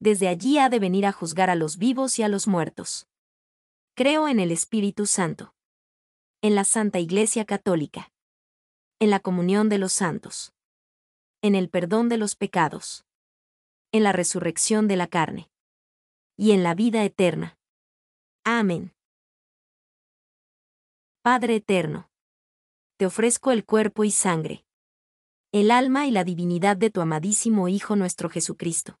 desde allí ha de venir a juzgar a los vivos y a los muertos. Creo en el Espíritu Santo. En la Santa Iglesia Católica. En la comunión de los santos. En el perdón de los pecados. En la resurrección de la carne. Y en la vida eterna. Amén. Padre eterno. Te ofrezco el cuerpo y sangre. El alma y la divinidad de tu amadísimo Hijo nuestro Jesucristo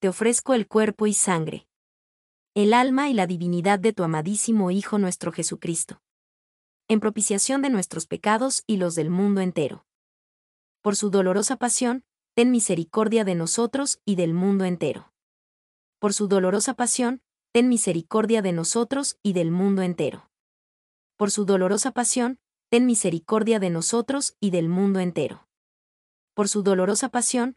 te ofrezco el cuerpo y sangre, el alma y la divinidad de tu amadísimo Hijo nuestro Jesucristo, en propiciación de nuestros pecados y los del mundo entero. Por su dolorosa pasión, ten misericordia de nosotros y del mundo entero. Por su dolorosa pasión, ten misericordia de nosotros y del mundo entero. Por su dolorosa pasión, ten misericordia de nosotros y del mundo entero. Por su dolorosa pasión,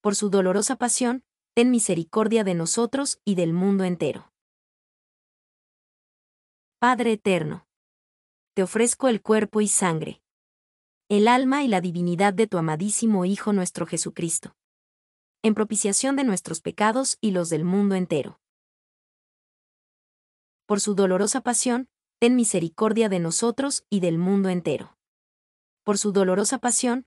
por su dolorosa pasión, ten misericordia de nosotros y del mundo entero. Padre Eterno, te ofrezco el cuerpo y sangre, el alma y la divinidad de tu amadísimo Hijo nuestro Jesucristo, en propiciación de nuestros pecados y los del mundo entero. Por su dolorosa pasión, ten misericordia de nosotros y del mundo entero. Por su dolorosa pasión,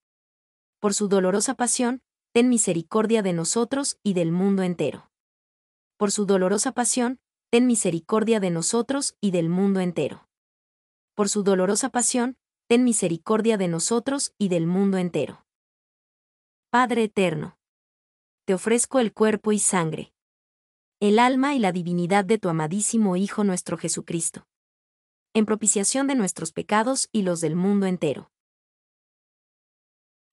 por su dolorosa pasión, ten misericordia de nosotros y del mundo entero. Por su dolorosa pasión, ten misericordia de nosotros y del mundo entero. Por su dolorosa pasión, ten misericordia de nosotros y del mundo entero. Padre eterno, te ofrezco el cuerpo y sangre, el alma y la divinidad de tu amadísimo Hijo nuestro Jesucristo, en propiciación de nuestros pecados y los del mundo entero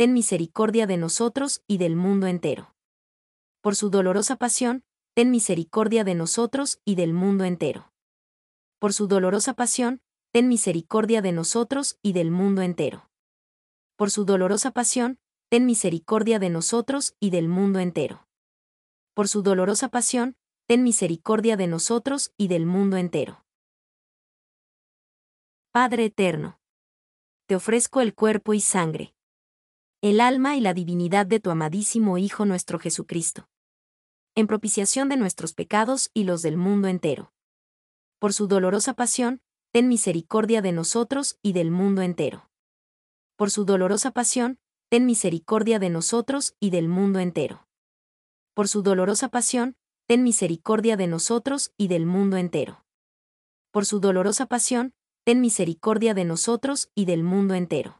ten misericordia de nosotros y del mundo entero. Por su dolorosa pasión, ten misericordia de nosotros y del mundo entero. Por su dolorosa pasión, ten misericordia de nosotros y del mundo entero. Por su dolorosa pasión, ten misericordia de nosotros y del mundo entero. Por su dolorosa pasión, ten misericordia de nosotros y del mundo entero. Padre eterno, te ofrezco el cuerpo y sangre, el alma y la divinidad de tu amadísimo Hijo nuestro Jesucristo. En propiciación de nuestros pecados y los del mundo entero. Por su dolorosa pasión, ten misericordia de nosotros y del mundo entero. Por su dolorosa pasión, ten misericordia de nosotros y del mundo entero. Por su dolorosa pasión, ten misericordia de nosotros y del mundo entero. Por su dolorosa pasión, ten misericordia de nosotros y del mundo entero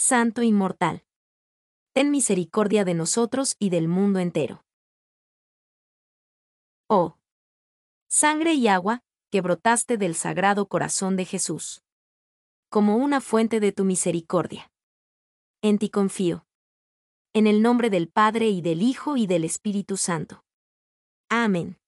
Santo Inmortal. Ten misericordia de nosotros y del mundo entero. Oh. Sangre y agua, que brotaste del sagrado corazón de Jesús. Como una fuente de tu misericordia. En ti confío. En el nombre del Padre y del Hijo y del Espíritu Santo. Amén.